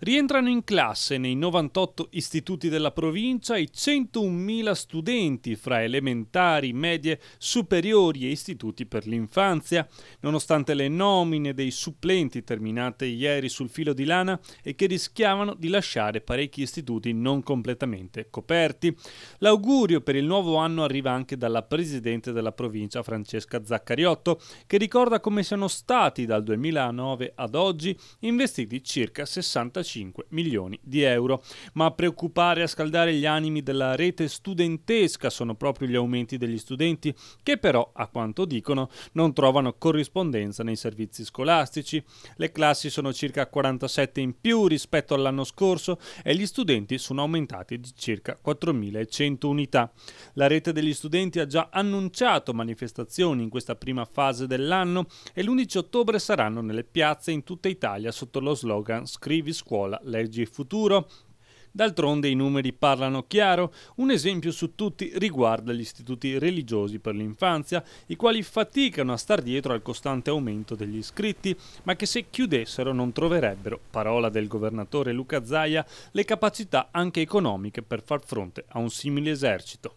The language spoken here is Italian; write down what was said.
Rientrano in classe nei 98 istituti della provincia i 101.000 studenti fra elementari, medie, superiori e istituti per l'infanzia. Nonostante le nomine dei supplenti terminate ieri sul filo di lana e che rischiavano di lasciare parecchi istituti non completamente coperti. L'augurio per il nuovo anno arriva anche dalla presidente della provincia Francesca Zaccariotto, che ricorda come siano stati dal 2009 ad oggi investiti circa 65 35 milioni di euro. Ma a preoccupare e a scaldare gli animi della rete studentesca sono proprio gli aumenti degli studenti, che però, a quanto dicono, non trovano corrispondenza nei servizi scolastici. Le classi sono circa 47 in più rispetto all'anno scorso e gli studenti sono aumentati di circa 4.100 unità. La rete degli studenti ha già annunciato manifestazioni in questa prima fase dell'anno e l'11 ottobre saranno nelle piazze in tutta Italia sotto lo slogan Scrivi scuola scuola, leggi e futuro? D'altronde i numeri parlano chiaro, un esempio su tutti riguarda gli istituti religiosi per l'infanzia, i quali faticano a star dietro al costante aumento degli iscritti, ma che se chiudessero non troverebbero, parola del governatore Luca Zaia, le capacità anche economiche per far fronte a un simile esercito.